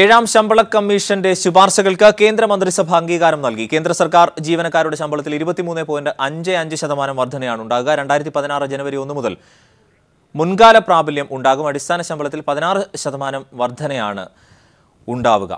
ഏഴാം ശമ്പള കമ്മീഷന്റെ ശുപാർശകൾക്ക് കേന്ദ്രമന്ത്രിസഭ അംഗീകാരം നൽകി കേന്ദ്ര സർക്കാർ ജീവനക്കാരുടെ ശമ്പളത്തിൽ ഇരുപത്തിമൂന്ന് പോയിന്റ് അഞ്ച് അഞ്ച് ശതമാനം വർധനയാണ് ഉണ്ടാകുക രണ്ടായിരത്തി പതിനാറ് ജനുവരി ഒന്ന് മുതൽ മുൻകാല പ്രാബല്യം ഉണ്ടാകും അടിസ്ഥാന ശമ്പളത്തിൽ പതിനാറ് ശതമാനം വർധനയാണ് ഉണ്ടാവുക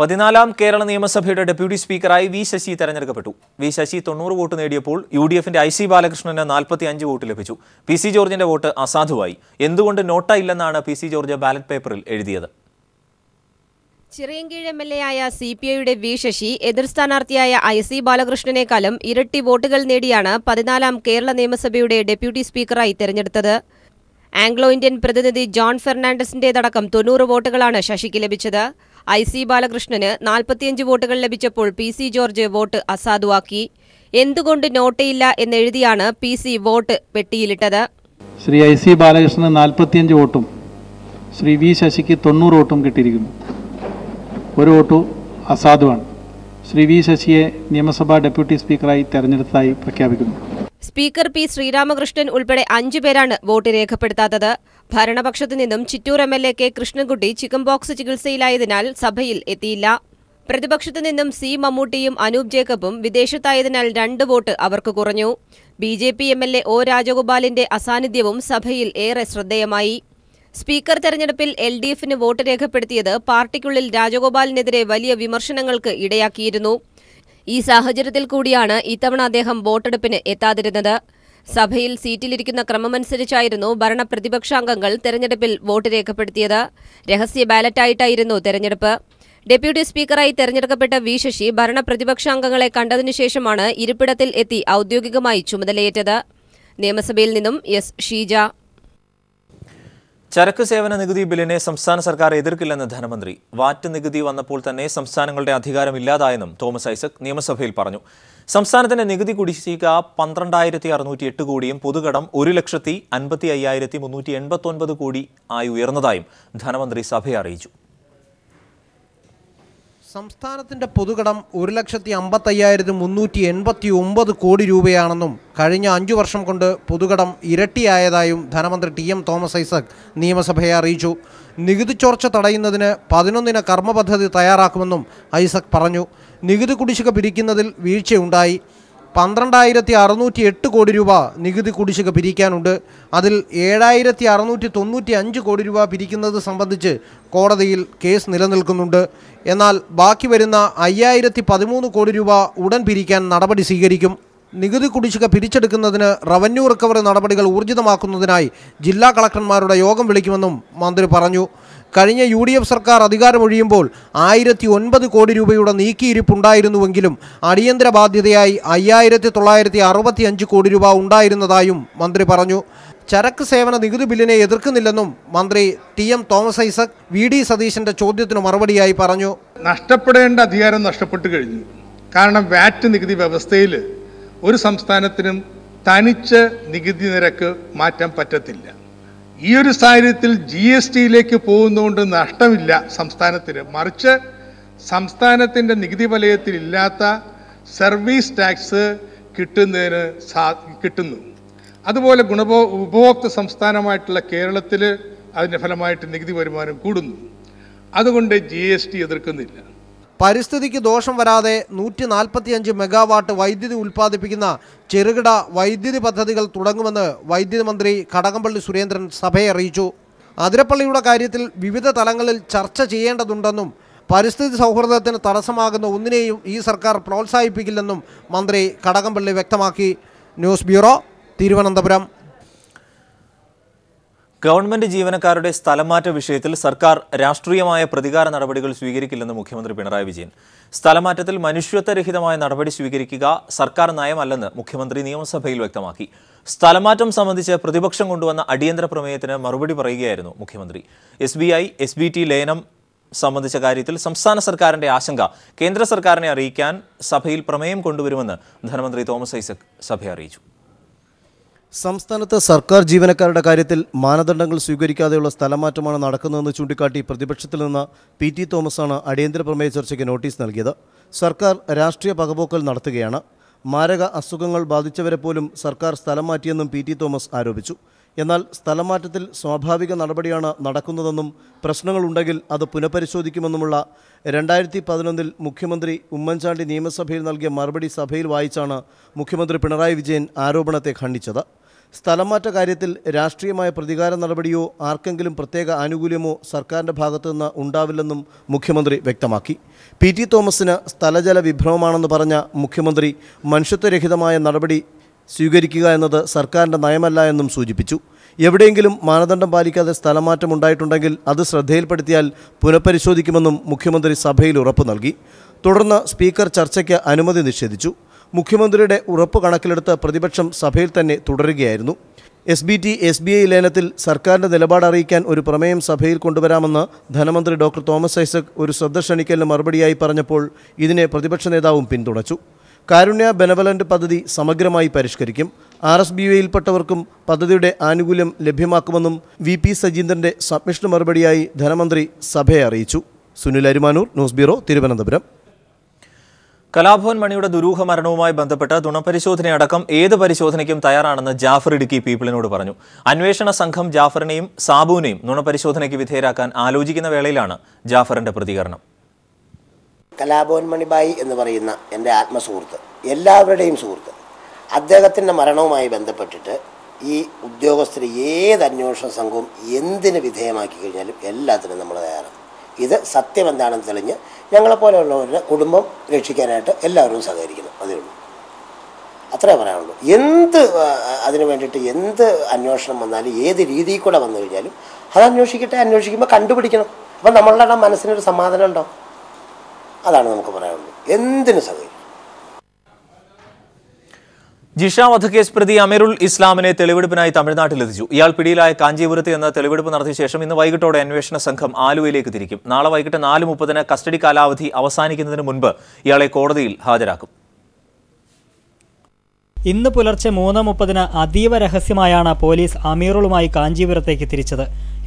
പതിനാലാം കേരള നിയമസഭയുടെ ഡെപ്യൂട്ടി സ്പീക്കറായി വി ശശി തെരഞ്ഞെടുക്കപ്പെട്ടു വി ശശി തൊണ്ണൂറ് വോട്ട് നേടിയപ്പോൾ യു ഡി എഫിന്റെ ഐ സി ബാലകൃഷ്ണന് നാൽപ്പത്തി അഞ്ച് വോട്ട് ലഭിച്ചു പി സി ജോർജിന്റെ വോട്ട് അസാധുവായി എന്തുകൊണ്ട് നോട്ട ഇല്ലെന്നാണ് പി സി ജോർജ് ബാലറ്റ് പേപ്പറിൽ എഴുതിയത് ചിറയൻകീഴ് എം എൽ എ ആയ സി പി ഐയുടെ വി ശശി എതിർ സ്ഥാനാർത്ഥിയായ ഐ സി ബാലകൃഷ്ണനേക്കാളും ഇരട്ടി വോട്ടുകൾ നേടിയാണ് പതിനാലാം കേരള നിയമസഭയുടെ ഡെപ്യൂട്ടി സ്പീക്കറായി തെരഞ്ഞെടുത്തത് ആംഗ്ലോ ഇന്ത്യൻ പ്രതിനിധി ജോൺ ഫെർണാണ്ടസിന്റേതടക്കം തൊണ്ണൂറ് വോട്ടുകളാണ് ശശിക്ക് ലഭിച്ചത് ഐ സി ബാലകൃഷ്ണന് നാൽപ്പത്തിയഞ്ച് വോട്ടുകൾ ലഭിച്ചപ്പോൾ പി സി ജോർജ് വോട്ട് അസാധുവാക്കി എന്തുകൊണ്ട് നോട്ടയില്ല എന്നെഴുതിയാണ് പി സി വോട്ട് പെട്ടിയിലിട്ടത് ശ്രീ ഐ സി ബാലകൃഷ്ണന് നാൽപ്പത്തിയഞ്ച് വോട്ടും ശ്രീ വി ശശിക്ക് തൊണ്ണൂറ് വോട്ടും കിട്ടിയിരിക്കുന്നു ഒരു വോട്ടു അസാധുവാണ് ശ്രീ വി ശശിയെ നിയമസഭാ ഡെപ്യൂട്ടി സ്പീക്കറായി തെരഞ്ഞെടുത്തതായി പ്രഖ്യാപിക്കുന്നു സ്പീക്കർ പി ശ്രീരാമകൃഷ്ണൻ ഉൾപ്പെടെ അഞ്ചു പേരാണ് വോട്ട് രേഖപ്പെടുത്താത്തത് ഭരണപക്ഷത്തു നിന്നും Chittur M L A K Krishnankutty chicken pox ചികിത്സയിലായതിനാൽ സഭയിൽ എത്തിയില്ല പ്രതിപക്ഷത്തു നിന്നും സി മമ്മൂട്ടിയും അനൂപ് ജേക്കബും വിദേശത്തായതിനാൽ രണ്ട് വോട്ട് അവർക്ക് കുറഞ്ഞു B J P M L A O രാജഗോപാലിന്റെ അസാന്നിധ്യവും സഭയിൽ ഏറെ ശ്രദ്ധേയമായി സ്പീക്കർ തെരഞ്ഞെടുപ്പിൽ എൽ ഡി എഫിന് വോട്ട് രേഖപ്പെടുത്തിയത് പാർട്ടിക്കുള്ളിൽ രാജഗോപാലിനെതിരെ വലിയ വിമർശനങ്ങൾക്ക് ഇടയാക്കിയിരുന്നു ഈ സാഹചര്യത്തിൽ കൂടിയാണ് ഇത്തവണ അദ്ദേഹം വോട്ടെടുപ്പിന് എത്താതിരുന്നത് സഭയിൽ സീറ്റിലിരിക്കുന്ന ക്രമമനുസരിച്ചായിരുന്നു ഭരണപ്രതിപക്ഷാംഗങ്ങൾ തെരഞ്ഞെടുപ്പിൽ വോട്ട് രേഖപ്പെടുത്തിയത് രഹസ്യ ബാലറ്റായിട്ടായിരുന്നു തെരഞ്ഞെടുപ്പ് ഡെപ്യൂട്ടി സ്പീക്കറായി തെരഞ്ഞെടുക്കപ്പെട്ട വി ശശി ഭരണപ്രതിപക്ഷാംഗങ്ങളെ കണ്ടതിനുശേഷമാണ് ഇരിപ്പിടത്തിൽ എത്തി ഔദ്യോഗികമായി ചുമതലയേറ്റത് നിയമസഭയിൽ നിന്നും എസ് ഷീജ ചരക്ക് സേവന നികുതി ബില്ലിനെ സംസ്ഥാന സർക്കാർ എതിർക്കില്ലെന്ന് ധനമന്ത്രി വാറ്റ് നികുതി വന്നപ്പോൾ തന്നെ സംസ്ഥാനങ്ങളുടെ അധികാരം ഇല്ലാതായെന്നും തോമസ് ഐസക് നിയമസഭയിൽ പറഞ്ഞു സംസ്ഥാനത്തിന്റെ നികുതി കുടിശ്ശിക പന്ത്രണ്ടായിരത്തി അറുന്നൂറ്റി എട്ട് കോടിയും പൊതുകടം ഒരു ലക്ഷത്തി അൻപത്തി അയ്യായിരത്തി മുന്നൂറ്റി ഒൻപത് കോടി ആയി ഉയർന്നതായും ധനമന്ത്രി സഭയെ അറിയിച്ചു സംസ്ഥാനത്തിന്റെ പൊതുകടം ഒരു ലക്ഷത്തി അമ്പത്തയ്യായിരത്തി മുന്നൂറ്റി എൺപത്തി ഒമ്പത് കോടി രൂപയാണെന്നും കഴിഞ്ഞ അഞ്ചു വർഷം കൊണ്ട് പൊതുകടം ഇരട്ടിയായതായും ധനമന്ത്രി ടി എം തോമസ് ഐസക് നിയമസഭയെ അറിയിച്ചു നികുതി ചോർച്ച തടയുന്നതിന് പതിനൊന്നിന കർമ്മ പദ്ധതി തയ്യാറാക്കുമെന്നും ഐസക് പറഞ്ഞു നികുതി കുടിശ്ശിക പിരിക്കുന്നതിൽ വീഴ്ചയുണ്ടായി പന്ത്രണ്ടായിരത്തി അറുന്നൂറ്റി എട്ട് കോടി രൂപ നികുതി കുടിശ്ശിക പിരിക്കാനുണ്ട് അതിൽ ഏഴായിരത്തി അറുന്നൂറ്റി തൊണ്ണൂറ്റി അഞ്ച് കോടി രൂപ പിരിക്കുന്നത് സംബന്ധിച്ച് കോടതിയിൽ കേസ് നിലനിൽക്കുന്നുണ്ട് എന്നാൽ ബാക്കി വരുന്ന അയ്യായിരത്തി പതിമൂന്ന് കോടി രൂപ ഉടൻ പിരിക്കാൻ നടപടി സ്വീകരിക്കും നികുതി കുടിശ്ശിക പിരിച്ചെടുക്കുന്നതിന് റവന്യൂ റിക്കവറി നടപടികൾ ഊർജിതമാക്കുന്നതിനായി ജില്ലാ കളക്ടർമാരുടെ യോഗം വിളിക്കുമെന്നും മന്ത്രി പറഞ്ഞു കഴിഞ്ഞ യു ഡി എഫ് സർക്കാർ അധികാരമൊഴിയുമ്പോൾ ആയിരത്തി ഒൻപത് കോടി രൂപയുടെ നീക്കിയിരിപ്പുണ്ടായിരുന്നുവെങ്കിലും അടിയന്തര ബാധ്യതയായി അയ്യായിരത്തി തൊള്ളായിരത്തി അറുപത്തി അഞ്ച് കോടി രൂപ ഉണ്ടായിരുന്നതായും മന്ത്രി പറഞ്ഞു ചരക്ക് സേവന നികുതി ബില്ലിനെ എതിർക്കുന്നില്ലെന്നും മന്ത്രി T M Thomas Isaac V D സതീശന്റെ ചോദ്യത്തിന് മറുപടിയായി പറഞ്ഞു നഷ്ടപ്പെടേണ്ട അധികാരം നഷ്ടപ്പെട്ടു കഴിഞ്ഞു കാരണം വാറ്റ് നികുതി വ്യവസ്ഥയിൽ ഒരു സംസ്ഥാനത്തിനും തനിച്ച് നികുതി നിരക്ക് മാറ്റാൻ പറ്റത്തില്ല ഈ ഒരു സാഹചര്യത്തിൽ ജി എസ് ടിയിലേക്ക് പോകുന്നതുകൊണ്ട് നഷ്ടമില്ല സംസ്ഥാനത്തിന് മറിച്ച് സംസ്ഥാനത്തിൻ്റെ നികുതി വലയത്തിൽ ഇല്ലാത്ത സർവീസ് ടാക്സ് കിട്ടുന്നതിന് സാ കിട്ടുന്നു അതുപോലെ ഗുണഭോ ഉപഭോക്തൃ സംസ്ഥാനമായിട്ടുള്ള കേരളത്തിൽ അതിൻ്റെ ഫലമായിട്ട് നികുതി വരുമാനം കൂടുന്നു അതുകൊണ്ട് ജി എസ് ടി എതിർക്കുന്നില്ല പരിസ്ഥിതിക്ക് ദോഷം വരാതെ നൂറ്റി നാൽപ്പത്തിയഞ്ച് മെഗാവാട്ട് വൈദ്യുതി ഉൽപ്പാദിപ്പിക്കുന്ന ചെറുകിട വൈദ്യുതി പദ്ധതികൾ തുടങ്ങുമെന്ന് വൈദ്യുതി മന്ത്രി കടകംപള്ളി സുരേന്ദ്രൻ സഭയെ അറിയിച്ചു അതിരപ്പള്ളിയുടെ കാര്യത്തിൽ വിവിധ തലങ്ങളിൽ ചർച്ച ചെയ്യേണ്ടതുണ്ടെന്നും പരിസ്ഥിതി സൗഹൃദത്തിന് തടസ്സമാകുന്ന ഒന്നിനെയും ഈ സർക്കാർ പ്രോത്സാഹിപ്പിക്കില്ലെന്നും മന്ത്രി കടകംപള്ളി വ്യക്തമാക്കി ന്യൂസ് ബ്യൂറോ തിരുവനന്തപുരം ഗവൺമെന്റ് ജീവനക്കാരുടെ സ്ഥലമാറ്റ വിഷയത്തിൽ സർക്കാർ രാഷ്ട്രീയമായ പ്രതികാര നടപടികൾ സ്വീകരിക്കില്ലെന്ന് മുഖ്യമന്ത്രി പിണറായി വിജയൻ സ്ഥലമാറ്റത്തിൽ മനുഷ്യത്വരഹിതമായ നടപടി സ്വീകരിക്കുക സർക്കാർ നയമല്ലെന്ന് മുഖ്യമന്ത്രി നിയമസഭയിൽ വ്യക്തമാക്കി സ്ഥലമാറ്റം സംബന്ധിച്ച് പ്രതിപക്ഷം കൊണ്ടുവന്ന അടിയന്തര പ്രമേയത്തിന് മറുപടി പറയുകയായിരുന്നു മുഖ്യമന്ത്രി S B I S B T ലയനം സംബന്ധിച്ച കാര്യത്തിൽ സംസ്ഥാന സർക്കാരിന്റെ ആശങ്ക കേന്ദ്ര സർക്കാരിനെ അറിയിക്കാൻ സഭയിൽ പ്രമേയം കൊണ്ടുവരുമെന്ന് ധനമന്ത്രി തോമസ് ഐസക് സഭയെ അറിയിച്ചു സംസ്ഥാനത്ത് സർക്കാർ ജീവനക്കാരുടെ കാര്യത്തിൽ മാനദണ്ഡങ്ങൾ സ്വീകരിക്കാതെയുള്ള സ്ഥലമാറ്റമാണ് നടക്കുന്നതെന്ന് ചൂണ്ടിക്കാട്ടി പ്രതിപക്ഷത്തിൽ നിന്ന് പി ടി തോമസാണ് അടിയന്തര പ്രമേയ ചർച്ചയ്ക്ക് നോട്ടീസ് നൽകിയത് സർക്കാർ രാഷ്ട്രീയ പകപോക്കൽ നടത്തുകയാണ് മാരക അസുഖങ്ങൾ ബാധിച്ചവരെ പോലും സർക്കാർ സ്ഥലം മാറ്റിയെന്നും പി ടി തോമസ് ആരോപിച്ചു എന്നാൽ സ്ഥലമാറ്റത്തിൽ സ്വാഭാവിക നടപടിയാണ് നടക്കുന്നതെന്നും പ്രശ്നങ്ങളുണ്ടെങ്കിൽ അത് പുനഃപരിശോധിക്കുമെന്നുമുള്ള രണ്ടായിരത്തി പതിനൊന്നിൽ മുഖ്യമന്ത്രി ഉമ്മൻചാണ്ടി നിയമസഭയിൽ നൽകിയ മറുപടി സഭയിൽ വായിച്ചാണ് മുഖ്യമന്ത്രി പിണറായി വിജയൻ ആരോപണത്തെ ഖണ്ഡിച്ചത് സ്ഥലംമാറ്റ കാര്യത്തിൽ രാഷ്ട്രീയമായ പ്രതികാര നടപടിയോ ആർക്കെങ്കിലും പ്രത്യേക ആനുകൂല്യമോ സർക്കാരിൻ്റെ ഭാഗത്തുനിന്ന് ഉണ്ടാവില്ലെന്നും മുഖ്യമന്ത്രി വ്യക്തമാക്കി പി ടി തോമസിന് സ്ഥലജല വിഭ്രമമാണെന്ന് പറഞ്ഞ മുഖ്യമന്ത്രി മനുഷ്യത്വരഹിതമായ നടപടി സ്വീകരിക്കുക എന്നത് സർക്കാരിൻ്റെ നയമല്ല എന്നും സൂചിപ്പിച്ചു എവിടെയെങ്കിലും മാനദണ്ഡം പാലിക്കാതെ സ്ഥലമാറ്റം ഉണ്ടായിട്ടുണ്ടെങ്കിൽ അത് ശ്രദ്ധയിൽപ്പെടുത്തിയാൽ പുനഃപരിശോധിക്കുമെന്നും മുഖ്യമന്ത്രി സഭയിൽ ഉറപ്പു നൽകി തുടർന്ന് സ്പീക്കർ ചർച്ചയ്ക്ക് അനുമതി നിഷേധിച്ചു മുഖ്യമന്ത്രിയുടെ ഉറപ്പ് കണക്കിലെടുത്ത് പ്രതിപക്ഷം സഭയിൽ തന്നെ തുടരുകയായിരുന്നു S B T S B I ലയനത്തിൽ സർക്കാരിൻ്റെ നിലപാട് അറിയിക്കാൻ ഒരു പ്രമേയം സഭയിൽ കൊണ്ടുവരാമെന്ന് ധനമന്ത്രി ഡോക്ടർ തോമസ് ഐസക് ഒരു ശ്രദ്ധ ക്ഷണിക്കലിന് മറുപടിയായി പറഞ്ഞപ്പോൾ ഇതിനെ പ്രതിപക്ഷ നേതാവും പിന്തുണച്ചു കാരുണ്യ ബെനവലൻ്റ് പദ്ധതി സമഗ്രമായി പരിഷ്കരിക്കും ആർ എസ് ബി ഐയിൽപ്പെട്ടവർക്കും പദ്ധതിയുടെ ആനുകൂല്യം ലഭ്യമാക്കുമെന്നും വി പി സജീന്ദ്രൻ്റെ സബ്മിഷന് മറുപടിയായി ധനമന്ത്രി സഭയെ അറിയിച്ചു സുനിൽ അരിമാനൂർ ന്യൂസ് ബ്യൂറോ തിരുവനന്തപുരം കലാഭവൻ മണിയുടെ ദുരൂഹ മരണവുമായി ബന്ധപ്പെട്ട് തുണപരിശോധനയടക്കം ഏത് പരിശോധനയ്ക്കും തയ്യാറാണെന്ന് ജാഫർ ഇടുക്കി പീപ്പിളിനോട് പറഞ്ഞു അന്വേഷണ സംഘം ജാഫറിനെയും സാബുവിനെയും നുണപരിശോധനയ്ക്ക് വിധേയരാക്കാൻ ആലോചിക്കുന്ന വേളയിലാണ് ജാഫറിന്റെ പ്രതികരണം കലാഭവൻ മണിബായി എന്ന് പറയുന്ന എൻ്റെ ആത്മസുഹൃത്ത് എല്ലാവരുടെയും സുഹൃത്ത് അദ്ദേഹത്തിൻ്റെ മരണവുമായി ബന്ധപ്പെട്ടിട്ട് ഈ ഉദ്യോഗസ്ഥരെ ഏത് അന്വേഷണ സംഘവും എന്തിന് വിധേയമാക്കി കഴിഞ്ഞാലും എല്ലാത്തിനും നമ്മൾ തയ്യാറാണ് ഇത് എന്താണെന്ന് തെളിഞ്ഞ് ഞങ്ങളെപ്പോലെയുള്ളവരുടെ കുടുംബം രക്ഷിക്കാനായിട്ട് എല്ലാവരും സഹകരിക്കുന്നു അതേ ഉള്ളൂ അത്രേ പറയാനുള്ളൂ എന്ത് അതിനു വേണ്ടിയിട്ട് എന്ത് അന്വേഷണം വന്നാലും ഏത് രീതിയിൽ കൂടെ വന്നു കഴിഞ്ഞാലും അത് അന്വേഷിക്കട്ടെ അന്വേഷിക്കുമ്പോൾ കണ്ടുപിടിക്കണം അപ്പം നമ്മളുടെ മനസ്സിനൊരു സമാധാനം ഉണ്ടോ അതാണ് നമുക്ക് പറയാനുള്ളൂ എന്തിനു സഹകരിക്കും ജിഷ വധക്കേസ് പ്രതി അമീറുൽ ഇസ്ലാമിനെ തെളിവെടുപ്പിനായി തമിഴ്നാട്ടിലെത്തിച്ചു ഇയാൾ പിടിയിലായ കാഞ്ചീപുരത്ത് എന്ന തെളിവെടുപ്പ് നടത്തിയ ശേഷം ഇന്ന് വൈകിട്ടോടെ അന്വേഷണ സംഘം ആലുവയിലേക്ക് തിരിക്കും നാളെ വൈകിട്ട് നാല് മുപ്പതിന് കസ്റ്റഡി കാലാവധി അവസാനിക്കുന്നതിന് മുൻപ് ഇയാളെ കോടതിയിൽ ഹാജരാക്കും ഇന്ന് പുലർച്ചെ മൂന്ന് മുപ്പതിന് അതീവ രഹസ്യമായാണ് പോലീസ് അമീറുളുമായി കാഞ്ചീപുരത്തേക്ക് തിരിച്ചത്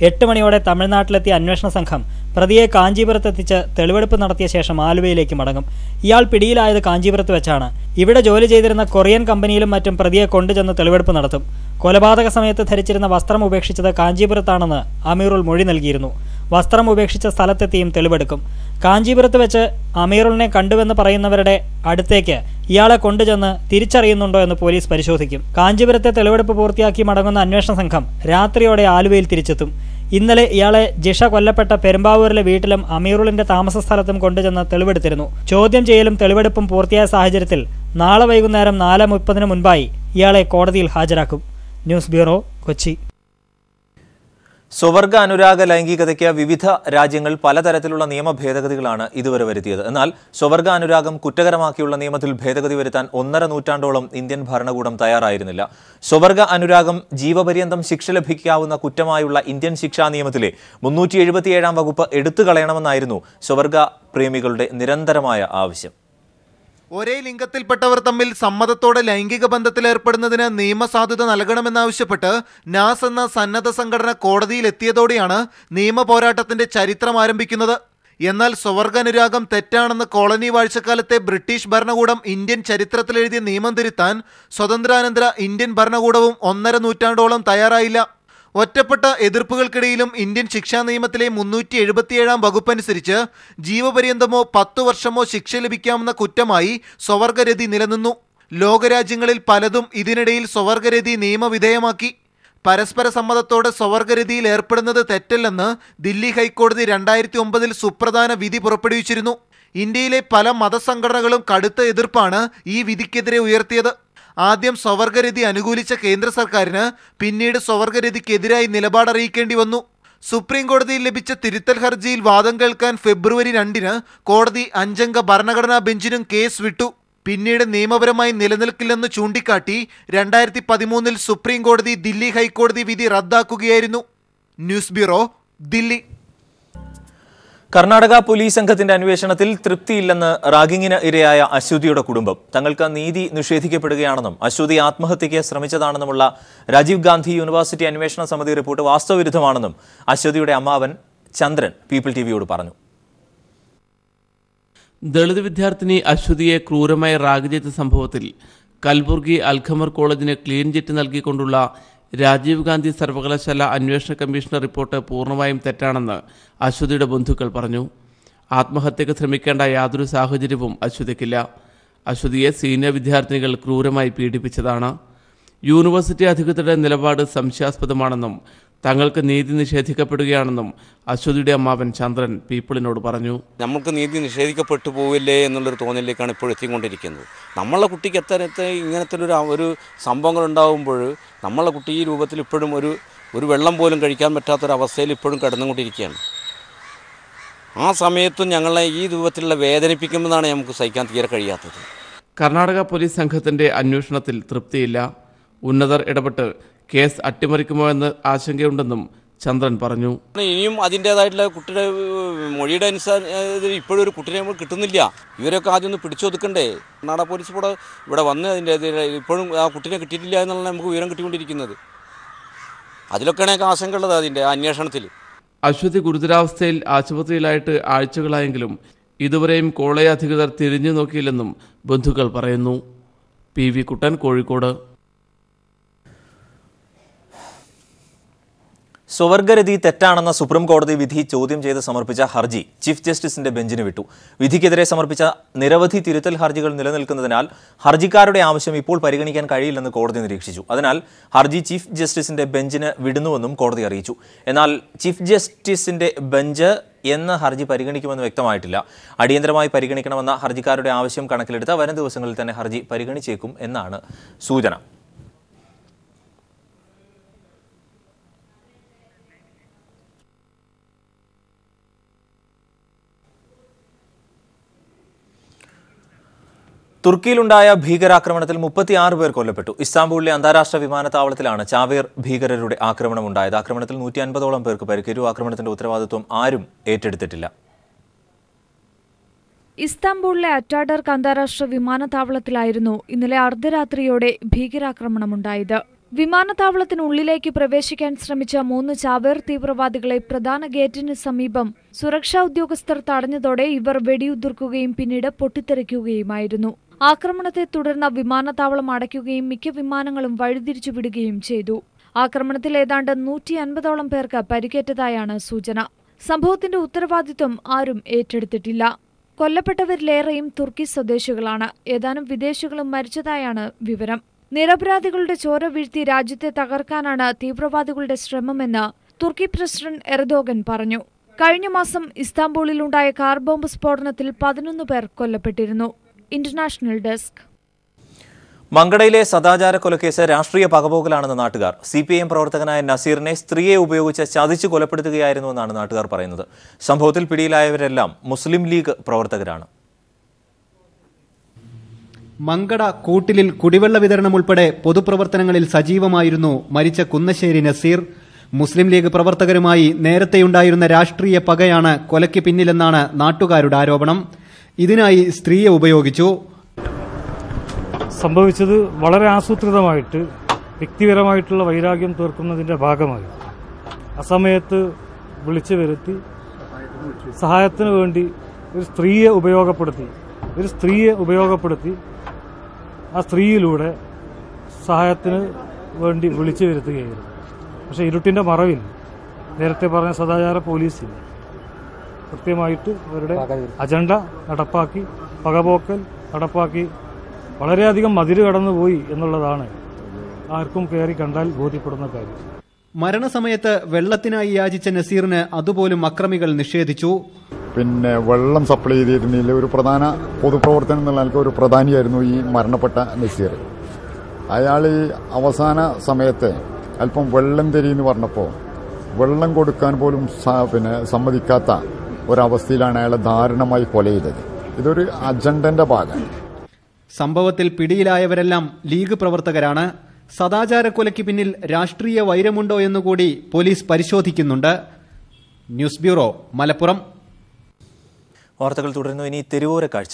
എട്ട് മണിയോടെ തമിഴ്നാട്ടിലെത്തിയ അന്വേഷണ സംഘം പ്രതിയെ കാഞ്ചീപുരത്തെത്തിച്ച് തെളിവെടുപ്പ് നടത്തിയ ശേഷം ആലുവയിലേക്ക് മടങ്ങും ഇയാൾ പിടിയിലായത് കാഞ്ചീപുരത്ത് വെച്ചാണ് ഇവിടെ ജോലി ചെയ്തിരുന്ന കൊറിയൻ കമ്പനിയിലും മറ്റും പ്രതിയെ കൊണ്ടുചെന്ന് തെളിവെടുപ്പ് നടത്തും കൊലപാതക സമയത്ത് ധരിച്ചിരുന്ന വസ്ത്രം ഉപേക്ഷിച്ചത് കാഞ്ചീപുരത്താണെന്ന് അമീറുൾ മൊഴി നൽകിയിരുന്നു വസ്ത്രം ഉപേക്ഷിച്ച സ്ഥലത്തെത്തിയും തെളിവെടുക്കും കാഞ്ചീപുരത്ത് വെച്ച് അമീറുളിനെ കണ്ടുവെന്ന് പറയുന്നവരുടെ അടുത്തേക്ക് ഇയാളെ കൊണ്ടുചെന്ന് തിരിച്ചറിയുന്നുണ്ടോ എന്ന് പോലീസ് പരിശോധിക്കും കാഞ്ചീപുരത്തെ തെളിവെടുപ്പ് പൂർത്തിയാക്കി മടങ്ങുന്ന അന്വേഷണ സംഘം രാത്രിയോടെ ആലുവയിൽ തിരിച്ചെത്തും ഇന്നലെ ഇയാളെ ജിഷ കൊല്ലപ്പെട്ട പെരുമ്പാവൂരിലെ വീട്ടിലും അമീറുളിന്റെ താമസ സ്ഥലത്തും കൊണ്ടുചെന്ന് തെളിവെടുത്തിരുന്നു ചോദ്യം ചെയ്യലും തെളിവെടുപ്പും പൂർത്തിയായ സാഹചര്യത്തിൽ നാളെ വൈകുന്നേരം നാല് മുപ്പതിന് മുൻപായി ഇയാളെ കോടതിയിൽ ഹാജരാക്കും ന്യൂസ് ബ്യൂറോ കൊച്ചി സ്വവർഗ അനുരാഗ ലൈംഗികതയ്ക്ക് വിവിധ രാജ്യങ്ങൾ പലതരത്തിലുള്ള നിയമ ഭേദഗതികളാണ് ഇതുവരെ വരുത്തിയത് എന്നാൽ സ്വവർഗ അനുരാഗം കുറ്റകരമാക്കിയുള്ള നിയമത്തിൽ ഭേദഗതി വരുത്താൻ ഒന്നര നൂറ്റാണ്ടോളം ഇന്ത്യൻ ഭരണകൂടം തയ്യാറായിരുന്നില്ല സ്വവർഗ അനുരാഗം ജീവപര്യന്തം ശിക്ഷ ലഭിക്കാവുന്ന കുറ്റമായുള്ള ഇന്ത്യൻ ശിക്ഷാ നിയമത്തിലെ മുന്നൂറ്റി എഴുപത്തിയേഴാം വകുപ്പ് എടുത്തു കളയണമെന്നായിരുന്നു സ്വവർഗ പ്രേമികളുടെ നിരന്തരമായ ആവശ്യം ഒരേ ലിംഗത്തിൽപ്പെട്ടവർ തമ്മിൽ സമ്മതത്തോടെ ലൈംഗിക ബന്ധത്തിൽ ഏർപ്പെടുന്നതിന് നിയമസാധുത നൽകണമെന്നാവശ്യപ്പെട്ട് നാസ് എന്ന സന്നദ്ധ സംഘടന കോടതിയിലെത്തിയതോടെയാണ് നിയമ പോരാട്ടത്തിന്റെ ചരിത്രം ആരംഭിക്കുന്നത് എന്നാൽ സ്വർഗനുരാഗം തെറ്റാണെന്ന് കോളനി വാഴ്ചക്കാലത്തെ ബ്രിട്ടീഷ് ഭരണകൂടം ഇന്ത്യൻ ചരിത്രത്തിലെഴുതിയ നിയമം തിരുത്താൻ സ്വതന്ത്രാനന്തര ഇന്ത്യൻ ഭരണകൂടവും ഒന്നര നൂറ്റാണ്ടോളം തയ്യാറായില്ല ഒറ്റപ്പെട്ട എതിർപ്പുകൾക്കിടയിലും ഇന്ത്യൻ ശിക്ഷാ നിയമത്തിലെ മുന്നൂറ്റി എഴുപത്തിയേഴാം വകുപ്പനുസരിച്ച് ജീവപര്യന്തമോ പത്തു വർഷമോ ശിക്ഷ ലഭിക്കാവുന്ന കുറ്റമായി സ്വവർഗരതി നിലനിന്നു ലോകരാജ്യങ്ങളിൽ പലതും ഇതിനിടയിൽ സ്വവർഗരതി നിയമവിധേയമാക്കി പരസ്പര സമ്മതത്തോടെ സ്വവർഗരതിയിൽ ഏർപ്പെടുന്നത് തെറ്റല്ലെന്ന് ദില്ലി ഹൈക്കോടതി രണ്ടായിരത്തി ഒമ്പതിൽ സുപ്രധാന വിധി പുറപ്പെടുവിച്ചിരുന്നു ഇന്ത്യയിലെ പല മതസംഘടനകളും കടുത്ത എതിർപ്പാണ് ഈ വിധിക്കെതിരെ ഉയർത്തിയത് ആദ്യം സ്വവർഗരതി അനുകൂലിച്ച കേന്ദ്ര സർക്കാരിന് പിന്നീട് സ്വവർഗരതിക്കെതിരായി നിലപാടറിയിക്കേണ്ടി വന്നു സുപ്രീം കോടതിയിൽ ലഭിച്ച തിരുത്തൽ ഹർജിയിൽ വാദം കേൾക്കാൻ ഫെബ്രുവരി രണ്ടിന് കോടതി അഞ്ചംഗ ഭരണഘടനാ ബെഞ്ചിനും കേസ് വിട്ടു പിന്നീട് നിയമപരമായി നിലനിൽക്കില്ലെന്ന് ചൂണ്ടിക്കാട്ടി രണ്ടായിരത്തി പതിമൂന്നിൽ സുപ്രീം കോടതി ദില്ലി ഹൈക്കോടതി വിധി റദ്ദാക്കുകയായിരുന്നു news bureau Delhi Karnataka police സംഘത്തിന്റെ അന്വേഷണത്തിൽ തൃപ്തിയില്ലെന്ന് റാഗിങ്ങിന് ഇരയായ അശ്വതിയുടെ കുടുംബം തങ്ങൾക്ക് നീതി നിഷേധിക്കപ്പെടുകയാണെന്നും അശ്വതി ആത്മഹത്യയ്ക്ക് ശ്രമിച്ചതാണെന്നുമുള്ള രാജീവ് ഗാന്ധി യൂണിവേഴ്സിറ്റി അന്വേഷണ സമിതി റിപ്പോർട്ട് വാസ്തവവിരുദ്ധമാണെന്നും അശ്വതിയുടെ അമ്മാവൻ ചന്ദ്രൻ പീപ്പിൾ ടിവിയോട് പറഞ്ഞു ദളിത് വിദ്യാർത്ഥിനി അശ്വതിയെ ക്രൂരമായി റാഗ് ചെയ്ത സംഭവത്തിൽ കൽബുർഗി അൽഖമർ കോളേജിന് ക്ലീൻ ചിറ്റ് നൽകിക്കൊണ്ടുള്ള രാജീവ് ഗാന്ധി സർവകലാശാല അന്വേഷണ കമ്മീഷണർ റിപ്പോർട്ട് പൂർണ്ണമായും തെറ്റാണെന്ന് അശ്വതിയുടെ ബന്ധുക്കൾ പറഞ്ഞു ആത്മഹത്യക്ക് ശ്രമിക്കേണ്ട യാതൊരു സാഹചര്യവും അശ്വതിക്കില്ല അശ്വതിയെ സീനിയർ വിദ്യാർത്ഥിനികൾ ക്രൂരമായി പീഡിപ്പിച്ചതാണ് യൂണിവേഴ്സിറ്റി അധികൃതരുടെ നിലപാട് സംശയാസ്പദമാണെന്നും തങ്ങൾക്ക് നീതി നിഷേധിക്കപ്പെടുകയാണെന്നും അശ്വതിയുടെ അമ്മാവൻ ചന്ദ്രൻ പീപ്പിളിനോട് പറഞ്ഞു നമ്മൾക്ക് നീതി നിഷേധിക്കപ്പെട്ടു പോവില്ലേ എന്നുള്ളൊരു തോന്നലിലേക്കാണ് ഇപ്പോൾ എത്തിക്കൊണ്ടിരിക്കുന്നത് നമ്മളെ കുട്ടിക്ക് എത്തരത്തെ ഇങ്ങനത്തെ ഒരു ഒരു സംഭവങ്ങൾ ഉണ്ടാകുമ്പോൾ നമ്മളെ കുട്ടി ഈ രൂപത്തിൽ ഇപ്പോഴും ഒരു ഒരു വെള്ളം പോലും കഴിക്കാൻ പറ്റാത്തൊരവസ്ഥയിൽ ഇപ്പോഴും കിടന്നുകൊണ്ടിരിക്കുകയാണ് ആ സമയത്തും ഞങ്ങളെ ഈ രൂപത്തിലുള്ള വേദനിപ്പിക്കുമെന്നാണ് നമുക്ക് സഹിക്കാൻ തീരെ കഴിയാത്തത് കർണാടക പോലീസ് സംഘത്തിൻ്റെ അന്വേഷണത്തിൽ തൃപ്തിയില്ല ഉന്നതർ ഇടപെട്ട് കേസ് അട്ടിമറിക്കുമോ എന്ന് ആശങ്കയുണ്ടെന്നും ചന്ദ്രൻ പറഞ്ഞു ഇനിയും അതിൻ്റെതായിട്ടുള്ള കുട്ടിയുടെ മൊഴിയുടെ അനുസരിച്ച് ഇപ്പോഴും ഒരു കുട്ടിനെ നമ്മൾ കിട്ടുന്നില്ല ഇവരൊക്കെ ആദ്യം ഒന്ന് പിടിച്ചൊതുക്കണ്ടേ കർണാടക പോലീസ് കൂടെ ഇവിടെ വന്ന് അതിൻ്റെ ഇപ്പോഴും ആ കുട്ടിനെ കിട്ടിയിട്ടില്ല എന്നുള്ള നമുക്ക് വിവരം കിട്ടിക്കൊണ്ടിരിക്കുന്നത് അതിലൊക്കെയാണ് ഞങ്ങൾക്ക് ആശങ്ക ഉള്ളത് അതിൻ്റെ അന്വേഷണത്തിൽ അശ്വതി ഗുരുതരാവസ്ഥയിൽ ആശുപത്രിയിലായിട്ട് ആഴ്ചകളായെങ്കിലും ഇതുവരെയും കോളേജ് അധികൃതർ തിരിഞ്ഞു നോക്കിയില്ലെന്നും ബന്ധുക്കൾ പറയുന്നു പി കുട്ടൻ കോഴിക്കോട് സ്വവർഗരതി തെറ്റാണെന്ന സുപ്രീം കോടതി വിധി ചോദ്യം ചെയ്ത് സമർപ്പിച്ച ഹർജി ചീഫ് ജസ്റ്റിസിന്റെ ബെഞ്ചിന് വിട്ടു വിധിക്കെതിരെ സമർപ്പിച്ച നിരവധി തിരുത്തൽ ഹർജികൾ നിലനിൽക്കുന്നതിനാൽ ഹർജിക്കാരുടെ ആവശ്യം ഇപ്പോൾ പരിഗണിക്കാൻ കഴിയില്ലെന്ന് കോടതി നിരീക്ഷിച്ചു അതിനാൽ ഹർജി ചീഫ് ജസ്റ്റിസിന്റെ ബെഞ്ചിന് വിടുന്നുവെന്നും കോടതി അറിയിച്ചു എന്നാൽ ചീഫ് ജസ്റ്റിസിന്റെ ബെഞ്ച് എന്ന ഹർജി പരിഗണിക്കുമെന്ന് വ്യക്തമായിട്ടില്ല അടിയന്തരമായി പരിഗണിക്കണമെന്ന ഹർജിക്കാരുടെ ആവശ്യം കണക്കിലെടുത്ത് വരും ദിവസങ്ങളിൽ തന്നെ ഹർജി പരിഗണിച്ചേക്കും എന്നാണ് സൂചന തുർക്കിയിലുണ്ടായ ഭീകരാക്രമണത്തിൽ മുപ്പത്തിയാറ് പേർ കൊല്ലപ്പെട്ടു ഇസ്താംബൂളിലെ അന്താരാഷ്ട്ര വിമാനത്താവളത്തിലാണ് ചാവേർ ഭീകരരുടെ ആക്രമണം ഉണ്ടായത് ആക്രമണത്തിൽ നൂറ്റി അൻപതോളം പേർക്ക് പരിക്കേറ്റു ആക്രമണത്തിന്റെ ഉത്തരവാദിത്വം ആരും ഏറ്റെടുത്തിട്ടില്ല ഇസ്താംബൂളിലെ അറ്റാഡർക്ക് അന്താരാഷ്ട്ര വിമാനത്താവളത്തിലായിരുന്നു ഇന്നലെ അർദ്ധരാത്രിയോടെ ഭീകരാക്രമണമുണ്ടായത് വിമാനത്താവളത്തിനുള്ളിലേക്ക് പ്രവേശിക്കാൻ ശ്രമിച്ച മൂന്ന് ചാവേർ തീവ്രവാദികളെ പ്രധാന ഗേറ്റിന് സമീപം സുരക്ഷാ ഉദ്യോഗസ്ഥർ തടഞ്ഞതോടെ ഇവർ വെടിയുതിർക്കുകയും പിന്നീട് പൊട്ടിത്തെറിക്കുകയുമായിരുന്നു ആക്രമണത്തെ തുടർന്ന് വിമാനത്താവളം അടയ്ക്കുകയും മിക്ക വിമാനങ്ങളും വഴിതിരിച്ചുവിടുകയും ചെയ്തു ആക്രമണത്തിൽ ഏതാണ്ട് നൂറ്റി അൻപതോളം പേർക്ക് പരിക്കേറ്റതായാണ് സൂചന സംഭവത്തിന്റെ ഉത്തരവാദിത്വം ആരും ഏറ്റെടുത്തിട്ടില്ല കൊല്ലപ്പെട്ടവരിലേറെയും തുർക്കി സ്വദേശികളാണ് ഏതാനും വിദേശികളും മരിച്ചതായാണ് വിവരം നിരപരാധികളുടെ ചോര വീഴ്ത്തി രാജ്യത്തെ തകർക്കാനാണ് തീവ്രവാദികളുടെ ശ്രമമെന്ന് തുർക്കി പ്രസിഡന്റ് എർദോഗൻ പറഞ്ഞു കഴിഞ്ഞ മാസം ഇസ്താംബൂളിലുണ്ടായ കാർ ബോംബ് സ്ഫോടനത്തിൽ പതിനൊന്ന് പേർ കൊല്ലപ്പെട്ടിരുന്നു ഇന്റർനാഷണൽ ഡെസ്ക് മങ്കടയിലെ സദാചാര കൊലക്കേസ് രാഷ്ട്രീയ പകപോകലാണെന്ന് നാട്ടുകാർ സി പി ഐ എം പ്രവർത്തകനായ നസീറിനെ സ്ത്രീയെ ഉപയോഗിച്ച് ചതിച്ച് കൊലപ്പെടുത്തുകയായിരുന്നുവെന്നാണ് നാട്ടുകാർ പറയുന്നത് സംഭവത്തിൽ പിടിയിലായവരെല്ലാം മുസ്ലിം ലീഗ് പ്രവർത്തകരാണ് മങ്കട കൂട്ടിലിൽ കുടിവെള്ള വിതരണം ഉൾപ്പെടെ പൊതുപ്രവർത്തനങ്ങളിൽ സജീവമായിരുന്നു മരിച്ച കുന്നശ്ശേരി നസീർ മുസ്ലിം ലീഗ് പ്രവർത്തകരുമായി നേരത്തെയുണ്ടായിരുന്ന രാഷ്ട്രീയ പകയാണ് കൊലയ്ക്ക് പിന്നിലെന്നാണ് നാട്ടുകാരുടെ ആരോപണം ഇതിനായി സ്ത്രീയെ ഉപയോഗിച്ചു സംഭവിച്ചത് വളരെ ആസൂത്രിതമായിട്ട് വ്യക്തിപരമായിട്ടുള്ള വൈരാഗ്യം തീർക്കുന്നതിന്റെ ഭാഗമായി അസമയത്ത് വിളിച്ചു വരുത്തി സഹായത്തിന് വേണ്ടി ഒരു സ്ത്രീയെ ഉപയോഗപ്പെടുത്തി ഒരു സ്ത്രീയെ ഉപയോഗപ്പെടുത്തി ആ സ്ത്രീയിലൂടെ സഹായത്തിന് വേണ്ടി വിളിച്ചു വരുത്തുകയായിരുന്നു പക്ഷേ ഇരുട്ടിന്റെ മറവിൽ നേരത്തെ പറഞ്ഞ സദാചാര പോലീസില്ല കൃത്യമായിട്ട് അവരുടെ അജണ്ട നടപ്പാക്കി പകപോക്കൽ നടപ്പാക്കി വളരെയധികം മതിര് കടന്നുപോയി എന്നുള്ളതാണ് ആർക്കും കയറി കണ്ടാൽ ബോധ്യപ്പെടുന്ന കാര്യം മരണസമയത്ത് വെള്ളത്തിനായി യാചിച്ച നസീറിന് അതുപോലും അക്രമികൾ നിഷേധിച്ചു പിന്നെ വെള്ളം സപ്ലൈ ചെയ്തിരുന്നില്ല ഒരു പ്രധാന പൊതുപ്രവർത്തനം എന്നുള്ള എനിക്ക് ഒരു പ്രധാനിയായിരുന്നു ഈ മരണപ്പെട്ട നസീർ അയാൾ ഈ അവസാന സമയത്ത് അല്പം വെള്ളം തരി എന്ന് പറഞ്ഞപ്പോൾ വെള്ളം കൊടുക്കാൻ പോലും പിന്നെ സമ്മതിക്കാത്ത ഒരവസ്ഥയിലാണ് അയാളെ ദാരുണമായി കൊല ചെയ്തത് ഇതൊരു അജണ്ടന്റെ ഭാഗമാണ് സംഭവത്തിൽ പിടിയിലായവരെല്ലാം ലീഗ് പ്രവർത്തകരാണ് സദാചാരക്കൊലയ്ക്ക് പിന്നിൽ രാഷ്ട്രീയ വൈരമുണ്ടോ എന്നുകൂടി പോലീസ് പരിശോധിക്കുന്നുണ്ട് ന്യൂസ് ബ്യൂറോ മലപ്പുറം വാർത്തകൾ തുടരുന്നു ഇനി തെരുവോര കാഴ്ച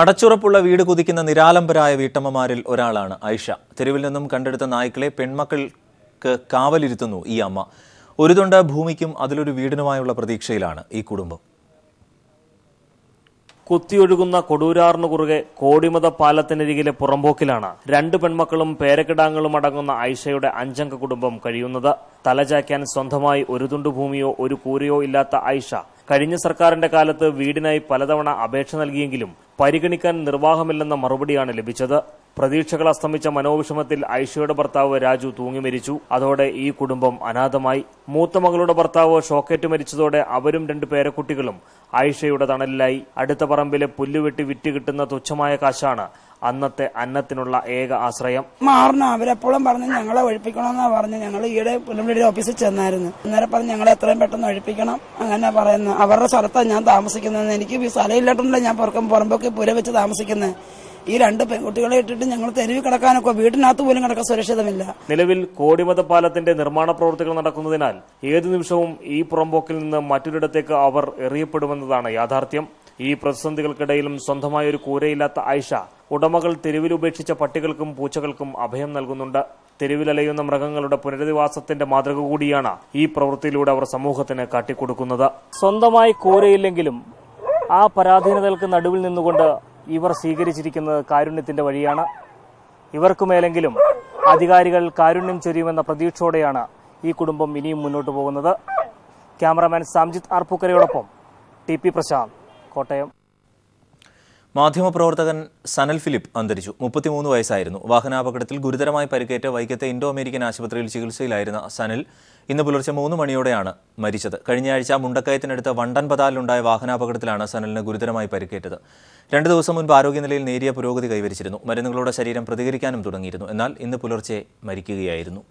അടച്ചുറപ്പുള്ള വീട് കുതിക്കുന്ന നിരാലംബരായ വീട്ടമ്മമാരിൽ ഒരാളാണ് ഐഷ തെരുവിൽ നിന്നും കണ്ടെടുത്ത നായ്ക്കളെ പെൺമക്കൾക്ക് കാവലിരുത്തുന്നു ഈ അമ്മ ഒരു തൊണ്ട ഭൂമിക്കും അതിലൊരു വീടിനുമായുള്ള പ്രതീക്ഷയിലാണ് ഈ കുടുംബം കുത്തിയൊഴുകുന്ന കൊടൂരാറിനു കുറുകെ കോടിമത പാലത്തിനരികിലെ പുറംപോക്കിലാണ് രണ്ട് പെൺമക്കളും പേരക്കിടാങ്ങളും അടങ്ങുന്ന ഐഷയുടെ അഞ്ചംഗ കുടുംബം കഴിയുന്നത് തലചാക്കാൻ സ്വന്തമായി ഒരു തുണ്ട് ഭൂമിയോ ഒരു കൂരയോ ഇല്ലാത്ത ഐഷ കഴിഞ്ഞ സർക്കാരിന്റെ കാലത്ത് വീടിനായി പലതവണ അപേക്ഷ നൽകിയെങ്കിലും പരിഗണിക്കാൻ നിർവാഹമില്ലെന്ന മറുപടിയാണ് ലഭിച്ചത് പ്രതീക്ഷകൾ അസ്തമിച്ച മനോവിഷമത്തിൽ ഐഷയുടെ ഭർത്താവ് രാജു മരിച്ചു അതോടെ ഈ കുടുംബം അനാഥമായി മൂത്ത മകളുടെ ഭർത്താവ് ഷോക്കേറ്റ് മരിച്ചതോടെ അവരും രണ്ട് പേരക്കുട്ടികളും ഐഷയുടെ തണലിലായി അടുത്ത പറമ്പിലെ പുല്ലുവെട്ടി വിറ്റുകിട്ടുന്ന തുച്ഛമായ കാശാണ് അന്നത്തെ അന്നത്തിനുള്ള ഏക ആശ്രയം മാറണം അവരെപ്പോഴും പറഞ്ഞ് ഞങ്ങളെ ഒഴിപ്പിക്കണമെന്നാ പറഞ്ഞു ഞങ്ങൾ ഈയിടെ പുലമ്പടിയുടെ ഓഫീസിൽ ചെന്നായിരുന്നു അന്നേരം പറഞ്ഞ് ഞങ്ങളെ എത്രയും പെട്ടെന്ന് ഒഴിപ്പിക്കണം അങ്ങനെ പറയുന്നു അവരുടെ സ്ഥലത്താണ് ഞാൻ താമസിക്കുന്നത് എനിക്ക് സ്ഥലമില്ലാത്തതുകൊണ്ടല്ല ഞാൻ പുറക്കം പുറമ്പൊക്കെ പുര വെച്ച് താമസിക്കുന്നത് ഈ രണ്ട് പെൺകുട്ടികളെ ഇട്ടിട്ട് ഞങ്ങൾ തെരുവി കിടക്കാനൊക്കെ വീട്ടിനകത്ത് പോലും കിടക്കാൻ സുരക്ഷിതമില്ല നിലവിൽ കോടിമത പാലത്തിന്റെ നിർമ്മാണ പ്രവർത്തികൾ നടക്കുന്നതിനാൽ ഏതു നിമിഷവും ഈ പുറംപോക്കിൽ നിന്ന് മറ്റൊരിടത്തേക്ക് അവർ എറിയപ്പെടുമെന്നതാണ് യാഥാർത്ഥ്യം ഈ പ്രതിസന്ധികൾക്കിടയിലും സ്വന്തമായ ഒരു കൂരയില്ലാത്ത ആയിഷ ഉടമകൾ തെരുവിൽ ഉപേക്ഷിച്ച പട്ടികൾക്കും പൂച്ചകൾക്കും അഭയം നൽകുന്നുണ്ട് തെരുവിലലയുന്ന മൃഗങ്ങളുടെ പുനരധിവാസത്തിന്റെ മാതൃക കൂടിയാണ് ഈ പ്രവൃത്തിയിലൂടെ അവർ സമൂഹത്തിന് കാട്ടിക്കൊടുക്കുന്നത് സ്വന്തമായി കൂരയില്ലെങ്കിലും ആ പരാധീനതകൾക്ക് നടുവിൽ നിന്നുകൊണ്ട് ഇവർ സ്വീകരിച്ചിരിക്കുന്നത് കാരുണ്യത്തിന്റെ വഴിയാണ് ഇവർക്കുമേലെങ്കിലും അധികാരികൾ കാരുണ്യം ചൊരിയുമെന്ന പ്രതീക്ഷയോടെയാണ് ഈ കുടുംബം ഇനിയും മുന്നോട്ട് പോകുന്നത് ക്യാമറാമാൻ സാംജിത് ആർപ്പൂക്കരയോടൊപ്പം ടി പി പ്രശാന്ത് കോട്ടയം മാധ്യമപ്രവർത്തകൻ സനൽ ഫിലിപ്പ് അന്തരിച്ചു മുപ്പത്തിമൂന്ന് വയസ്സായിരുന്നു വാഹനാപകടത്തിൽ ഗുരുതരമായി പരിക്കേറ്റ വൈക്കത്തെ ഇൻഡോ അമേരിക്കൻ ആശുപത്രിയിൽ ചികിത്സയിലായിരുന്ന സനൽ ഇന്ന് പുലർച്ചെ മൂന്ന് മണിയോടെയാണ് മരിച്ചത് കഴിഞ്ഞയാഴ്ച മുണ്ടക്കയത്തിനടുത്ത് വണ്ടൻ പതാലിലുണ്ടായ വാഹനാപകടത്തിലാണ് സനലിന് ഗുരുതരമായി പരിക്കേറ്റത് രണ്ട് ദിവസം മുൻപ് ആരോഗ്യനിലയിൽ നേരിയ പുരോഗതി കൈവരിച്ചിരുന്നു മരുന്നുകളുടെ ശരീരം പ്രതികരിക്കാനും തുടങ്ങിയിരുന്നു എന്നാൽ ഇന്ന് പുലർച്ചെ മരിക്കുകയായിരുന്നു